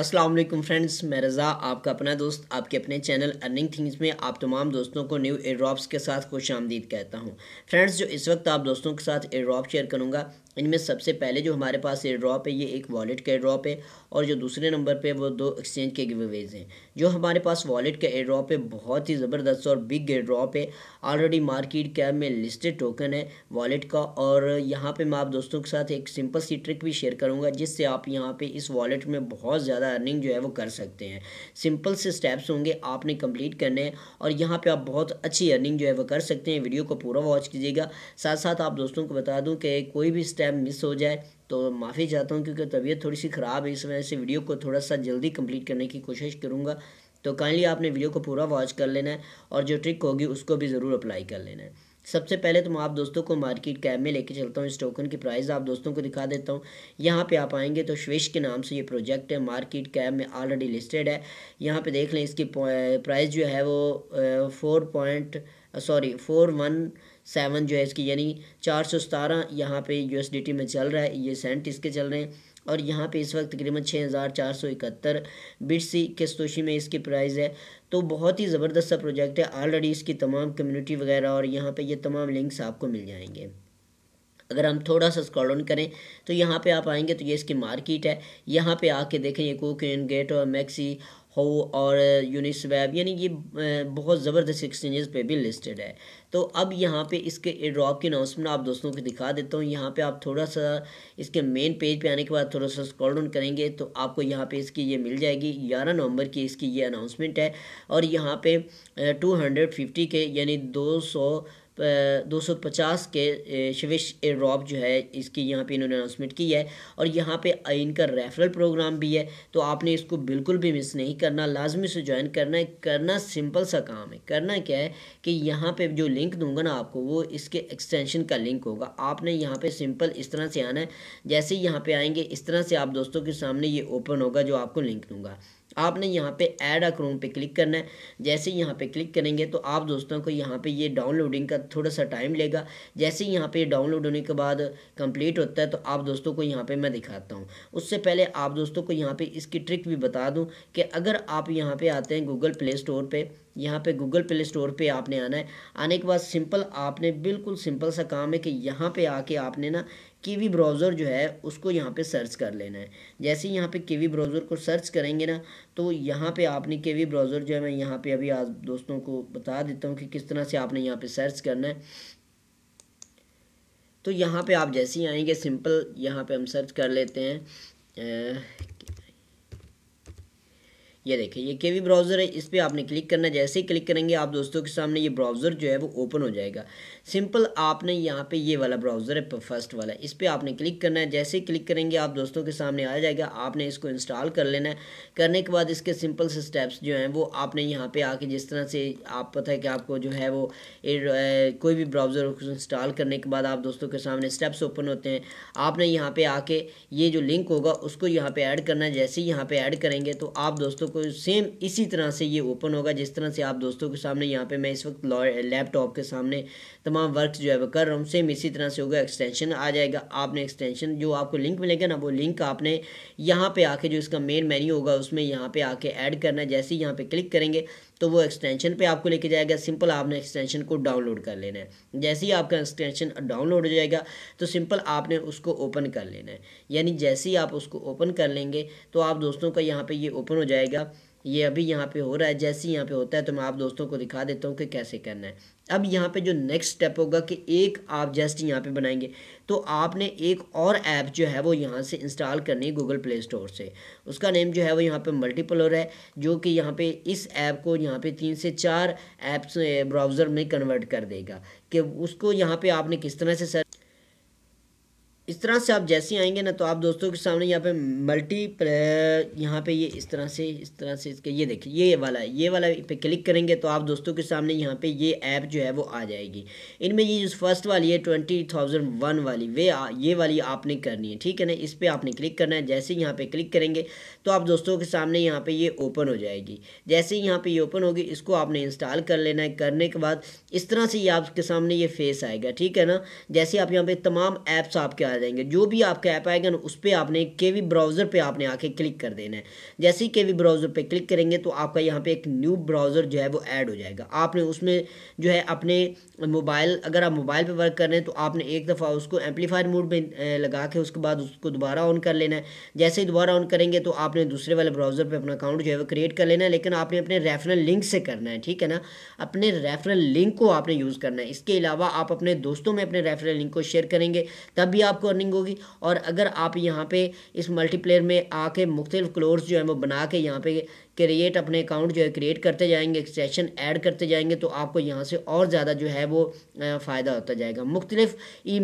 अस्सलाम वालेकुम फ्रेंड्स मैं रज़ा आपका अपना दोस्त आपके अपने चैनल अर्निंग थिंग्स में आप तमाम दोस्तों को न्यू एयर ड्रॉप्स के साथ खुश आमदीद कहता हूँ फ्रेंड्स जो इस वक्त आप दोस्तों के साथ एयर ड्रॉप शेयर करूँगा इनमें सबसे पहले जो हमारे पास एयर ड्रॉप है ये एक वॉलेट का ड्रॉप है और जो दूसरे नंबर पे वो दो एक्सचेंज के गिवेवेज हैं जो हमारे पास वॉलेट का ड्रॉप है बहुत ही ज़बरदस्त और बिग ड्रॉप है ऑलरेडी मार्केट कैप में लिस्टेड टोकन है वॉलेट का और यहाँ पे मैं आप दोस्तों के साथ एक सिंपल सी ट्रिक भी शेयर करूँगा जिससे आप यहाँ पर इस वॉलेट में बहुत ज़्यादा अर्निंग जो है वो कर सकते हैं सिंपल से स्टेप्स होंगे आपने कम्प्लीट करने हैं और यहाँ पर आप बहुत अच्छी अर्निंग जो है वो कर सकते हैं वीडियो को पूरा वॉच कीजिएगा साथ साथ आप दोस्तों को बता दूँ कि कोई भी स्टेप चाहे मिस हो जाए तो माफ़ी चाहता हूँ क्योंकि तबीयत थोड़ी सी ख़राब है इस वजह से वीडियो को थोड़ा सा जल्दी कंप्लीट करने की कोशिश करूँगा तो काइंडली आपने वीडियो को पूरा वॉच कर लेना है और जो ट्रिक होगी उसको भी ज़रूर अप्लाई कर लेना है सबसे पहले तो मैं आप दोस्तों को मार्केट कैब में लेके चलता हूँ इस टोकन की प्राइस आप दोस्तों को दिखा देता हूँ यहाँ पे आप आएंगे तो श्वेश के नाम से ये प्रोजेक्ट है मार्केट कैब में ऑलरेडी लिस्टेड है यहाँ पे देख लें इसकी प्राइस जो है वो four point sorry four one seven जो है इसकी यानी चार सौ सतारह यहाँ डी टी में चल रहा है ये सेंट इसके चल रहे हैं और यहाँ पे इस वक्त तकरीबन छः हज़ार चार सौ इकहत्तर बिटसी किस्तोशी में इसकी प्राइस है तो बहुत ही ज़बरदस्त सा प्रोजेक्ट है ऑलरेडी इसकी तमाम कम्युनिटी वगैरह और यहाँ पे ये तमाम लिंक्स आपको मिल जाएंगे अगर हम थोड़ा सा स्क्रॉल करें तो यहाँ पे आप आएंगे तो ये इसकी मार्केट है यहाँ पे आके देखें ये कोकिन गेट और मैक्सी हो और यूनिस्वैप यानी ये बहुत ज़बरदस्त एक्सचेंजेस पे भी लिस्टेड है तो अब यहाँ पे इसके ड्रॉप की अनाउंसमेंट आप दोस्तों को दिखा देता हूँ यहाँ पे आप थोड़ा सा इसके मेन पेज पे आने के बाद थोड़ा सा स्क्रॉल डाउन करेंगे तो आपको यहाँ पे इसकी ये मिल जाएगी ग्यारह नवंबर की इसकी ये अनाउंसमेंट है और यहाँ पे टू हंड्रेड फिफ्टी के यानी दो सौ 250 के शविश ए रॉब जो है इसकी यहाँ पे इन्होंने अनाउंसमेंट की है और यहाँ पे इनका रेफरल प्रोग्राम भी है तो आपने इसको बिल्कुल भी मिस नहीं करना लाजमी से ज्वाइन करना है करना सिंपल सा काम है करना क्या है कि यहाँ पे जो लिंक दूंगा ना आपको वो इसके एक्सटेंशन का लिंक होगा आपने यहाँ पे सिंपल इस तरह से आना है जैसे ही यहाँ पर आएंगे इस तरह से आप दोस्तों के सामने ये ओपन होगा जो आपको लिंक दूंगा आपने यहाँ पे ऐड अक्रोम पे क्लिक करना है जैसे यहाँ पे क्लिक करेंगे तो आप दोस्तों को यहाँ पे ये डाउनलोडिंग का थोड़ा सा टाइम लेगा जैसे यहाँ पे डाउनलोड होने के बाद कंप्लीट होता है तो आप दोस्तों को यहाँ पे मैं दिखाता हूँ उससे पहले आप दोस्तों को यहाँ पे इसकी ट्रिक भी बता दूँ कि अगर आप यहाँ पर आते हैं गूगल प्ले स्टोर पर यहाँ पर गूगल प्ले स्टोर पर आपने आना है आने के बाद सिंपल आपने बिल्कुल सिंपल सा काम है कि यहाँ पर आके आपने ना कीवी ब्राउज़र जो है उसको यहाँ पे सर्च कर लेना है जैसे यहाँ पे कीवी ब्राउज़र को सर्च करेंगे ना तो यहाँ पे आपने कीवी ब्राउज़र जो है मैं यहाँ पे अभी आज दोस्तों को बता देता हूँ कि किस तरह से आपने यहाँ पे सर्च करना है तो यहाँ पे आप जैसे ही आएंगे सिंपल यहाँ पे हम सर्च कर लेते हैं ये देखिए ये केवी ब्राउज़र है इस पर आपने क्लिक करना जैसे ही क्लिक करेंगे आप दोस्तों के सामने ये ब्राउज़र जो है वो ओपन हो जाएगा सिंपल आपने यहाँ पे ये वाला ब्राउज़र है फर्स्ट वाला इस पर आपने क्लिक करना है जैसे ही क्लिक करेंगे आप दोस्तों के सामने आ जाएगा आपने इसको इंस्टॉल कर लेना है करने के बाद इसके सिंपल से स्टेप्स जो हैं वो आपने यहाँ पे आके जिस तरह से आप पता है कि आपको जो है वो ए, कोई भी ब्राउज़र इंस्टॉल करने के बाद आप दोस्तों के सामने स्टेप्स ओपन होते हैं आपने यहाँ पर आके ये जो लिंक होगा उसको यहाँ पर ऐड करना है जैसे ही यहाँ पर ऐड करेंगे तो आप दोस्तों को सेम इसी तरह से ये ओपन होगा जिस तरह से आप दोस्तों के सामने यहाँ पे मैं इस वक्त लैपटॉप के सामने तमाम तमाम वर्क जो है वो कर रहा हूँ सेम इसी तरह से होगा एक्सटेंशन आ जाएगा आपने एक्सटेंशन जो आपको लिंक मिलेगा ना वो लिंक आपने यहाँ पे आके जो इसका मेन मेन्यू होगा उसमें यहाँ पे आके ऐड करना है जैसे ही यहाँ पे क्लिक करेंगे तो वो एक्सटेंशन पे आपको लेके जाएगा सिंपल आपने एक्सटेंशन को डाउनलोड कर लेना है जैसे ही आपका एक्सटेंशन डाउनलोड हो जाएगा तो सिंपल आपने उसको ओपन कर लेना है यानी जैसे ही आप उसको ओपन कर लेंगे तो आप दोस्तों का यहाँ पर ये ओपन हो जाएगा ये अभी यहाँ पे हो रहा है जैसे यहाँ पे होता है तो मैं आप दोस्तों को दिखा देता हूँ कि कैसे करना है अब यहाँ पे जो नेक्स्ट स्टेप होगा कि एक आप जस्ट यहाँ पे बनाएंगे तो आपने एक और ऐप जो है वो यहाँ से इंस्टॉल करनी है गूगल प्ले स्टोर से उसका नेम जो है वो यहाँ पे मल्टीपल हो रहा है जो कि यहाँ पे इस ऐप को यहाँ पे तीन से चार ऐप्स ब्राउज़र eh, में कन्वर्ट कर देगा कि उसको यहाँ पर आपने किस तरह से सर्च इस तरह से आप जैसे आएंगे ना तो आप दोस्तों के सामने यहाँ पे मल्टी यहाँ पे ये इस तरह से इस तरह से इसके ये देखिए ये वाला है ये वाला पे क्लिक करेंगे तो आप दोस्तों के सामने यहाँ पे ये ऐप जो है वो आ जाएगी इनमें ये जो फर्स्ट वाली है ट्वेंटी थाउजेंड वन वाली वे आ, ये वाली आपने करनी है ठीक है ना इस पर आपने क्लिक करना है जैसे यहाँ पर क्लिक करेंगे तो आप दोस्तों के सामने यहाँ पर ये ओपन हो जाएगी जैसे ही यहाँ पर ये ओपन होगी इसको आपने इंस्टॉल कर लेना है करने के बाद इस तरह से ये आपके सामने ये फेस आएगा ठीक है ना जैसे आप यहाँ पर तमाम ऐप्स आपके आ जाएंगे जो भी आपका ऐप आएगा ना उस पर आपने के वी ब्राउज़र पर आपने आके क्लिक कर देना है जैसे ही के वी ब्राउज़र पर क्लिक करेंगे तो आपका यहाँ पर एक न्यू ब्राउज़र जो है वो ऐड हो जाएगा आपने उसमें जो है अपने मोबाइल अगर आप मोबाइल पर वर्क कर रहे हैं तो आपने एक दफ़ा उसको एम्पलीफायर मोड में लगा के उसके बाद उसको दोबारा ऑन कर लेना है जैसे ही दोबारा ऑन करेंगे तो आपने दूसरे वाले ब्राउज़र पर अपना अकाउंट जो है वो क्रिएट कर लेना है लेकिन आपने अपने रेफरल लिंक से करना है ठीक है ना अपने रेफरल लिंक को आपने यूज़ करना है इसके अलावा आप अपने दोस्तों में अपने रेफरल लिंक को शेयर करेंगे तब भी आपको अर्निंग होगी और अगर आप यहाँ पे इस मल्टीप्लेयर में आके मुख्तलिफ क्लोर्स जो है वो बना के यहाँ पे क्रिएट अपने अकाउंट जो है क्रिएट करते जाएंगे एक्सटेंशन ऐड करते जाएंगे तो आपको यहाँ से और ज़्यादा जो है वो फ़ायदा होता जाएगा मुख्तलिफ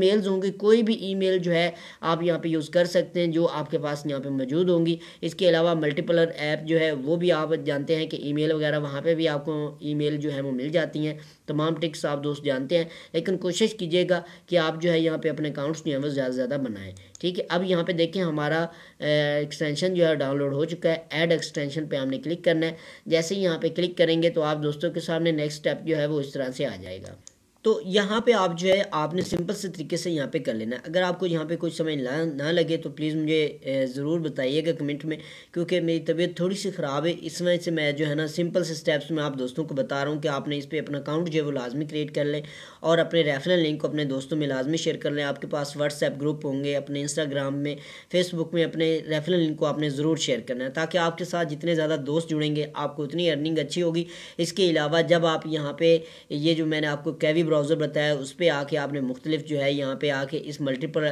मेल्स होंगी कोई भी ई मेल जो है आप यहाँ पे यूज़ कर सकते हैं जो आपके पास यहाँ पे मौजूद होंगी इसके अलावा मल्टीपलर ऐप जो है वो भी आप जानते हैं कि मेल वगैरह वहाँ पर भी आपको मेल जो है वो मिल जाती हैं तमाम टिक्स आप दोस्त जानते हैं लेकिन कोशिश कीजिएगा कि आप जो है यहाँ पर अपने अकाउंट्स जो है वो ज़्यादा से ज़्यादा बनाएँ ठीक है अब यहाँ पर देखें हमारा एक्सटेंशन जो है डाउनलोड हो चुका है एड एक्सटेंशन पर हमने क्लिक करना है जैसे ही यहाँ पे क्लिक करेंगे तो आप दोस्तों के सामने नेक्स्ट स्टेप जो है वो इस तरह से आ जाएगा तो यहाँ पे आप जो है आपने सिंपल से तरीके से यहाँ पे कर लेना है अगर आपको यहाँ पे कुछ समय ना ना लगे तो प्लीज़ मुझे ज़रूर बताइएगा कमेंट में क्योंकि मेरी तबीयत थोड़ी सी ख़राब है इस वजह से मैं जो है ना सिंपल से स्टेप्स में आप दोस्तों को बता रहा हूँ कि आपने इस पर अपना अकाउंट जो है वो लाजमी क्रिएट कर लें और अपने रेफरल लिंक को अपने दोस्तों में लाजमी शेयर कर लें आपके पास व्हाट्सएप ग्रुप होंगे अपने इंस्टाग्राम में फेसबुक में अपने रेफरल लिंक को आपने ज़रूर शेयर करना है ताकि आपके साथ जितने ज़्यादा दोस्त जुड़ेंगे आपको उतनी अर्निंग अच्छी होगी इसके अलावा जब आप यहाँ पर ये जो मैंने आपको कैवी ब्राउज़र बताया उस पर आके आपने मुख्तलिफ जो है यहाँ पे आके इस मल्टीपल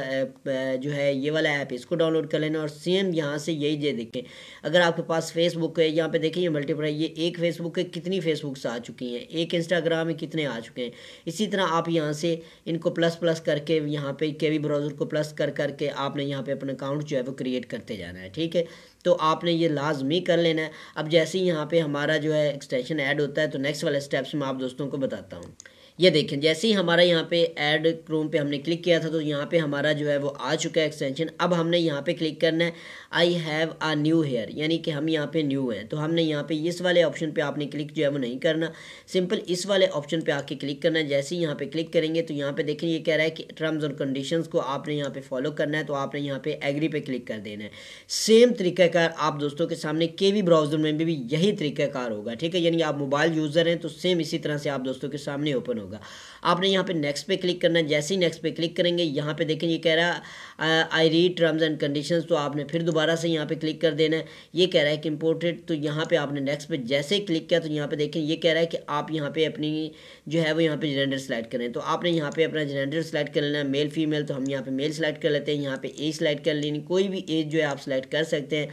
जो है ये वाला ऐप इसको डाउनलोड कर लेना और सेम यहाँ से यही जे देखें अगर आपके पास फेसबुक है यहाँ पे देखें ये मल्टीपल है ये एक फेसबुक है कितनी फेसबुक्स आ चुकी हैं एक इंस्टाग्राम है कितने आ चुके हैं इसी तरह आप यहाँ से इनको प्लस प्लस करके यहाँ पे के ब्राउज़र को प्लस कर करके आपने यहाँ पे अपना अकाउंट जो है वो क्रिएट करते जाना है ठीक है तो आपने ये लाजमी कर लेना है अब जैसे ही यहाँ पे हमारा जो है एक्सटेंशन ऐड होता है तो नेक्स्ट वाले स्टेप्स में आप दोस्तों को बताता हूँ ये देखें जैसे ही हमारा यहाँ पे ऐड क्रोम पे हमने क्लिक किया था तो यहाँ पे हमारा जो है वो आ चुका है एक्सटेंशन अब हमने यहाँ पे क्लिक करना है I have a new here यानी कि हम यहाँ पे न्यू हैं तो हमने यहाँ पे इस वाले ऑप्शन पे आपने क्लिक जो है वो नहीं करना सिंपल इस वाले ऑप्शन पे आके क्लिक करना है जैसे ही यहाँ पे क्लिक करेंगे तो यहाँ पे देखें ये कह रहा है कि टर्म्स और कंडीशंस को आपने यहाँ पे फॉलो करना है तो आपने यहाँ पे एग्री पे क्लिक कर देना है सेम तरीकाकार आप दोस्तों के सामने के वी ब्राउज़र में भी यही तरीकाकार होगा ठीक है यानी आप मोबाइल यूज़र हैं तो सेम इसी तरह से आप दोस्तों के सामने ओपन होगा आपने यहाँ पे नेक्स्ट पे क्लिक करना है जैसे ही नेक्स्ट पे क्लिक करेंगे यहाँ पे देखें ये कह रहा है I read terms and conditions तो आपने फिर दोबारा से यहाँ पे क्लिक कर देना है ये कह रहा है कि इम्पोर्टेड तो यहाँ पे आपने नेक्स्ट पे जैसे ही क्लिक किया तो यहाँ पे देखें ये कह रहा है कि आप यहाँ पे अपनी जो है वो यहाँ पे जेंडर सेलेक्ट करें तो आपने यहाँ पे अपना जेंडर सेलेक्ट कर लेना है मेल फीमेल तो हम यहाँ पे मेल सेलेक्ट कर लेते हैं यहाँ पे एज सेलेक्ट कर लेनी कोई भी एज जो है आप सेलेक्ट कर सकते हैं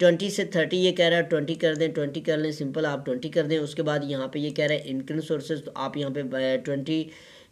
ट्वेंटी से थर्टी ये कह रहा है ट्वेंटी कर दें ट्वेंटी कर लें सिंपल आप ट्वेंटी कर दें उसके बाद यहाँ पे ये कह रहा है इनकम सोर्सेज तो आप यहाँ पे twenty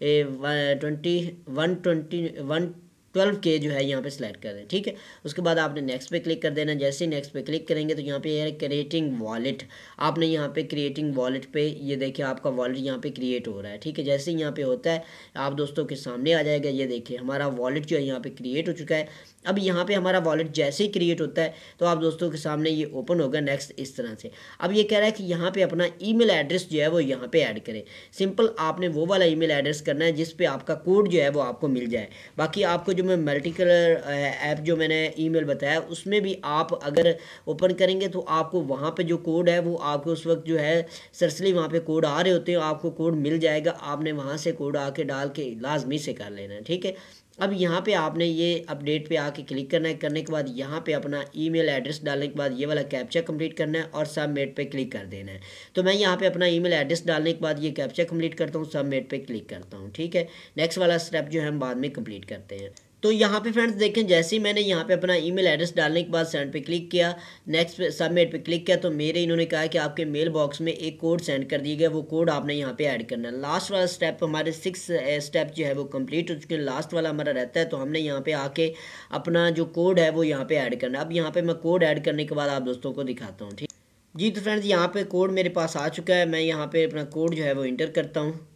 twenty one twenty one twelve के जो है यहाँ पे सिलेक्ट कर दें ठीक है उसके बाद आपने नेक्स्ट पे क्लिक कर देना जैसे ही नेक्स्ट पे क्लिक करेंगे तो यहाँ पे है क्रिएटिंग वॉलेट आपने यहाँ पे क्रिएटिंग वॉलेट पे ये देखिए आपका वॉलेट यहाँ पे क्रिएट हो रहा है ठीक है जैसे ही यहाँ पे होता है आप दोस्तों के सामने आ जाएगा ये देखिए हमारा वॉलेट जो है यहाँ पर क्रिएट हो चुका है अब यहाँ पर हमारा वॉलेट जैसे ही क्रिएट होता है तो आप दोस्तों के सामने ये ओपन होगा नेक्स्ट इस तरह से अब ये कह रहा है कि यहाँ पर अपना ई एड्रेस जो है वो यहाँ पर ऐड करें सिंपल आपने वो वाला ई एड्रेस करना है जिस पर आपका कोड जो है वो आपको मिल जाए बाकी आपको जो मैं मल्टी कलर ऐप जो मैंने ईमेल बताया उसमें भी आप अगर ओपन करेंगे तो आपको वहाँ पे जो कोड है वो आपको उस वक्त जो है सरसली वहाँ पे कोड आ रहे होते हैं आपको कोड मिल जाएगा आपने वहाँ से कोड आके डाल के लाजमी से कर लेना है ठीक है अब यहाँ पे आपने ये अपडेट पे आके क्लिक करना है करने के बाद यहाँ पे अपना ईमेल एड्रेस डालने के बाद ये वाला कैप्चा कंप्लीट करना है और सबमिट पे क्लिक कर देना है तो मैं यहाँ पे अपना ईमेल एड्रेस डालने के बाद ये कैप्चा कंप्लीट करता हूँ सबमिट पे क्लिक करता हूँ ठीक है नेक्स्ट वाला स्टेप जो है हम बाद में कम्प्लीट करते हैं तो यहाँ पे फ्रेंड्स देखें जैसे ही मैंने यहाँ पे अपना ईमेल एड्रेस डालने के बाद सेंड पे क्लिक किया नेक्स्ट सबमिट पे क्लिक किया तो मेरे इन्होंने कहा कि आपके मेल बॉक्स में एक कोड सेंड कर दिया गया वो कोड आपने यहाँ पे ऐड करना है लास्ट वाला स्टेप हमारे सिक्स स्टेप eh, जो है वो कंप्लीट हो चुके हैं लास्ट वाला हमारा रहता है तो हमने यहाँ पर आके अपना जो कोड है वो यहाँ पर ऐड करना है अब यहाँ पर मैं कोड ऐड करने के बाद आप दोस्तों को दिखाता हूँ ठीक जी तो फ्रेंड्स यहाँ पर कोड मेरे पास आ चुका है मैं यहाँ पर अपना कोड जो है वो इंटर करता हूँ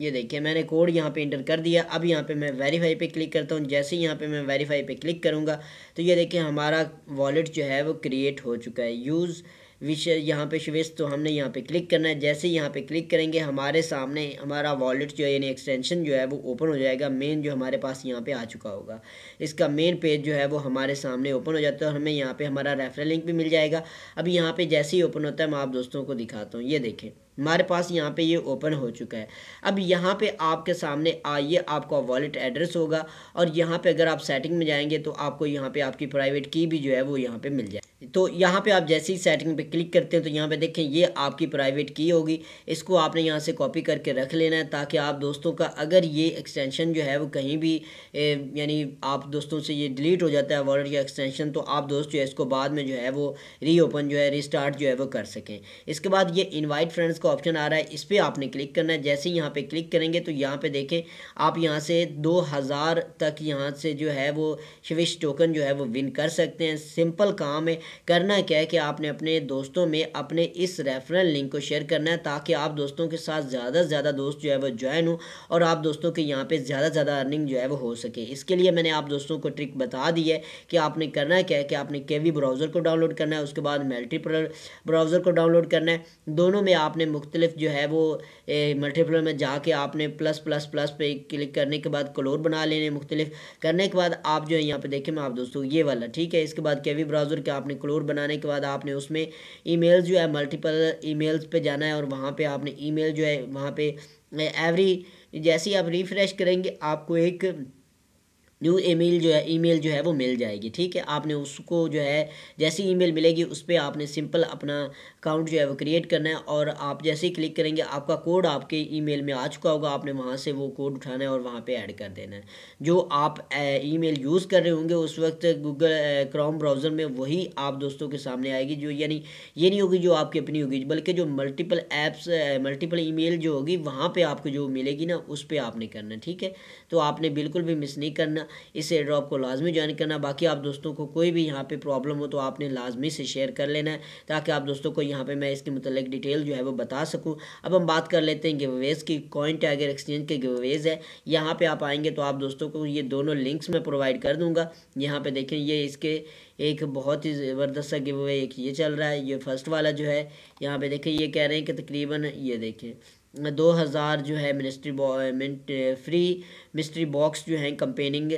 ये देखिए मैंने कोड यहाँ पे इंटर कर दिया अब यहाँ पे मैं वेरीफाई पे क्लिक करता हूँ जैसे ही यहाँ पे मैं वेरीफाई पे क्लिक करूँगा तो ये देखिए हमारा वॉलेट जो है वो क्रिएट हो चुका है यूज़ विश यहाँ पे शिवेश तो हमने यहाँ पे क्लिक करना है जैसे ही यहाँ पे क्लिक करेंगे हमारे सामने हमारा वॉलेट जो है यानी एक्सटेंशन जो है वो ओपन हो जाएगा मेन जो हमारे पास यहाँ पे आ चुका होगा इसका मेन पेज जो है वो हमारे सामने ओपन हो जाता है और हमें यहाँ पे हमारा रेफरल लिंक भी मिल जाएगा अभी यहाँ पे जैसे ही ओपन होता है मैं आप दोस्तों को दिखाता हूँ ये देखें हमारे पास यहाँ पे ये ओपन हो चुका है अब यहाँ पे आपके सामने आइए आपका वॉलेट एड्रेस होगा और यहाँ पे अगर आप सेटिंग में जाएंगे तो आपको यहाँ पे आपकी प्राइवेट की भी जो है वो यहाँ पे मिल जाए तो यहाँ पे आप जैसे ही सेटिंग पे क्लिक करते हैं तो यहाँ पे देखें ये आपकी प्राइवेट की होगी इसको आपने यहाँ से कॉपी करके रख लेना है ताकि आप दोस्तों का अगर ये एक्सटेंशन जो है वो कहीं भी यानी आप दोस्तों से ये डिलीट हो जाता है वर्ड या एक्सटेंशन तो आप दोस्त जो है इसको बाद में जो है वो रीओपन जो है रिस्टार्ट जो है वो कर सकें इसके बाद ये इन्वाइट फ्रेंड्स का ऑप्शन आ रहा है इस पर आपने क्लिक करना है जैसे ही यहाँ पर क्लिक करेंगे तो यहाँ पर देखें आप यहाँ से दो तक यहाँ से जो है वो शिविश टोकन जो है वो विन कर सकते हैं सिंपल काम है करना क्या है कि आपने अपने दोस्तों में अपने इस रेफरल लिंक को शेयर करना है ताकि आप दोस्तों के साथ ज़्यादा से ज़्यादा दोस्त जो है वो ज्वाइन हो और आप दोस्तों के यहाँ पे ज़्यादा से ज़्यादा अर्निंग जो है वो हो सके इसके लिए मैंने आप दोस्तों को ट्रिक बता दी है कि आपने करना क्या है कि आपने केवी ब्राउज़र को डाउनलोड करना है उसके बाद मल्टीपल ब्राउज़र को डाउनलोड करना है दोनों में आपने मुख्तलिफ जो है वो मल्टीपल में जाके आपने प्लस प्लस प्लस पे क्लिक करने के बाद कलोर बना लेने मुख्तलिफ करने के बाद आप जो है यहाँ पे देखें मैं आप दोस्तों ये वाला ठीक है इसके बाद केवी ब्राउज़र के आपने क्लोर बनाने के बाद आपने उसमें ईमेल जो है मल्टीपल ईमेल्स पे जाना है और वहाँ पे आपने ईमेल जो है वहाँ पे एवरी जैसे ही आप रिफ्रेश करेंगे आपको एक न्यू ईमेल जो है ईमेल जो है वो मिल जाएगी ठीक है आपने उसको जो है जैसी ईमेल मिलेगी उस पर आपने सिंपल अपना अकाउंट जो है वो क्रिएट करना है और आप जैसे ही क्लिक करेंगे आपका कोड आपके ईमेल में आ चुका होगा आपने वहाँ से वो कोड उठाना है और वहाँ पे ऐड कर देना है जो आप ईमेल यूज़ कर रहे होंगे उस वक्त गूगल क्रोम ब्राउज़र में वही आप दोस्तों के सामने आएगी जो यानी ये नहीं होगी जो आपकी अपनी होगी बल्कि जो मल्टीपल ऐप्स मल्टीपल मेल जो होगी वहाँ पर आपको जो मिलेगी ना उस पर आपने करना है ठीक है तो आपने बिल्कुल भी मिस नहीं करना करना इस एयर ड्रॉप को लाजमी ज्वाइन करना बाकी आप दोस्तों को कोई भी यहाँ पे प्रॉब्लम हो तो आपने लाजमी से शेयर कर लेना है ताकि आप दोस्तों को यहाँ पे मैं इसके मतलब डिटेल जो है वो बता सकूँ अब हम बात कर लेते हैं गिवेज की कॉइन टाइगर एक्सचेंज के गिवेज है यहाँ पर आप आएंगे तो आप दोस्तों को ये दोनों लिंक्स मैं प्रोवाइड कर दूँगा यहाँ पर देखें ये इसके एक बहुत ही ज़बरदस्त गिवे एक ये चल रहा है ये फर्स्ट वाला जो है यहाँ पे देखें ये कह रहे हैं कि तकरीबन ये देखें दो हज़ार जो है ministry mint free mystery box जो हैं कंपेनिंग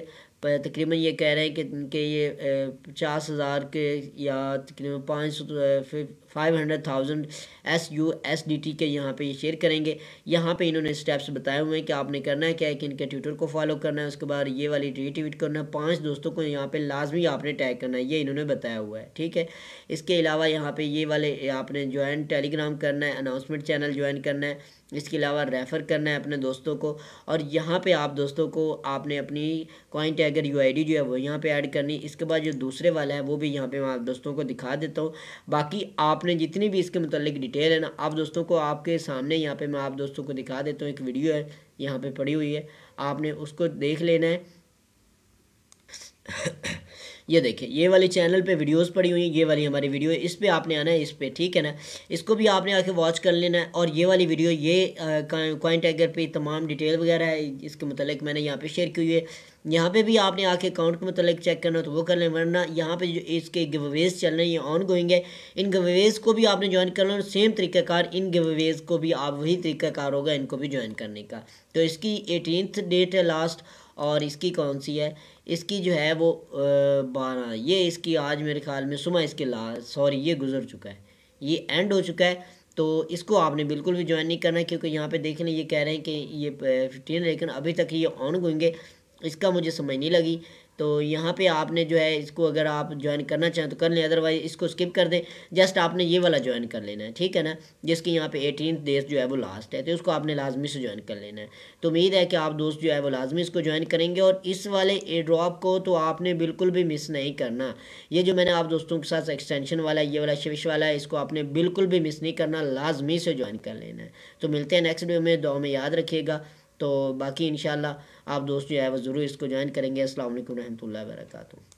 तकरीबन ये कह रहे हैं कि इनके ये पचास हज़ार के या तकरीबन पाँच सौ five hundred thousand S U S D T के यहाँ पे ये शेयर करेंगे यहाँ पे इन्होंने स्टेप्स बताए हुए हैं कि आपने करना है क्या है कि इनके ट्विटर को फॉलो करना है उसके बाद ये वाली ट्वीट करना है पाँच दोस्तों को यहाँ पर लाजमी आपने टैग करना है ये इन्होंने बताया हुआ है ठीक है इसके अलावा यहाँ पर ये वाले आपने ज्वाइन टेलीग्राम करना है अनाउंसमेंट चैनल ज्वाइन करना है इसके अलावा रेफ़र करना है अपने दोस्तों को और यहाँ पर आप दोस्तों को आपने अपनी कॉइन अगर यू जो है वो यहाँ पे ऐड करनी इसके बाद जो दूसरे वाला है वो भी यहाँ पे मैं आप दोस्तों को दिखा देता हूँ बाकी आपने जितनी भी इसके मतलब डिटेल है ना आप दोस्तों को आपके सामने यहाँ पे मैं आप दोस्तों को दिखा देता हूँ एक वीडियो है यहाँ पे पड़ी हुई है आपने उसको देख लेना है ये देखिए ये वाले चैनल पे वीडियोस पड़ी हुई हैं ये वाली हमारी वीडियो है इस पर आपने आना है इस पर ठीक है ना इसको भी आपने आके वॉच कर लेना है और ये वाली वीडियो ये कॉइन टाइगर पे तमाम डिटेल वगैरह है इसके मतलब मैंने यहाँ पे शेयर की हुई है यहाँ पे भी आपने आके अकाउंट के मतलब चेक करना तो वो कर लें वरना यहाँ पे जो इसके गिवेज चल रहे हैं ये ऑन गोइंग है इन गवेज को भी आपने ज्वाइन कर और सेम तरीकाकार इन गिवेज को भी आप वही तरीकाकार होगा इनको भी ज्वाइन करने का तो इसकी एटीनथ डेट है लास्ट और इसकी कौन सी है इसकी जो है वो बारह ये इसकी आज मेरे ख्याल में सुबह इसके लास्ट सॉरी ये गुजर चुका है ये एंड हो चुका है तो इसको आपने बिल्कुल भी ज्वाइन नहीं करना क्योंकि यहाँ पे देख लें ये कह रहे हैं कि ये फिफ्टीन लेकिन अभी तक ये ऑन होंगे इसका मुझे समझ नहीं लगी तो यहाँ पे आपने जो है इसको अगर आप ज्वाइन करना चाहें तो कर लें अदरवाइज इसको स्किप कर दें जस्ट आपने ये वाला ज्वाइन कर लेना है ठीक है ना जिसकी यहाँ पे एटीन डेज जो है वो लास्ट है तो उसको आपने लाजमी से ज्वाइन कर लेना है तो उम्मीद है कि आप दोस्त जो है वो लाजमी इसको ज्वाइन करेंगे और इस वाले ए ड्रॉप को तो आपने बिल्कुल भी मिस नहीं करना ये जो मैंने आप दोस्तों के साथ एक्सटेंशन वाला ये वाला शिविश वाला है इसको आपने बिल्कुल भी मिस नहीं करना लाजमी से ज्वाइन कर लेना है तो मिलते हैं नेक्स्ट वीडियो में दो में याद रखिएगा तो बाकी इनशाला आप दोस्त जो है वो ज़रूर इसको ज्वाइन करेंगे असल वरहमल वर्का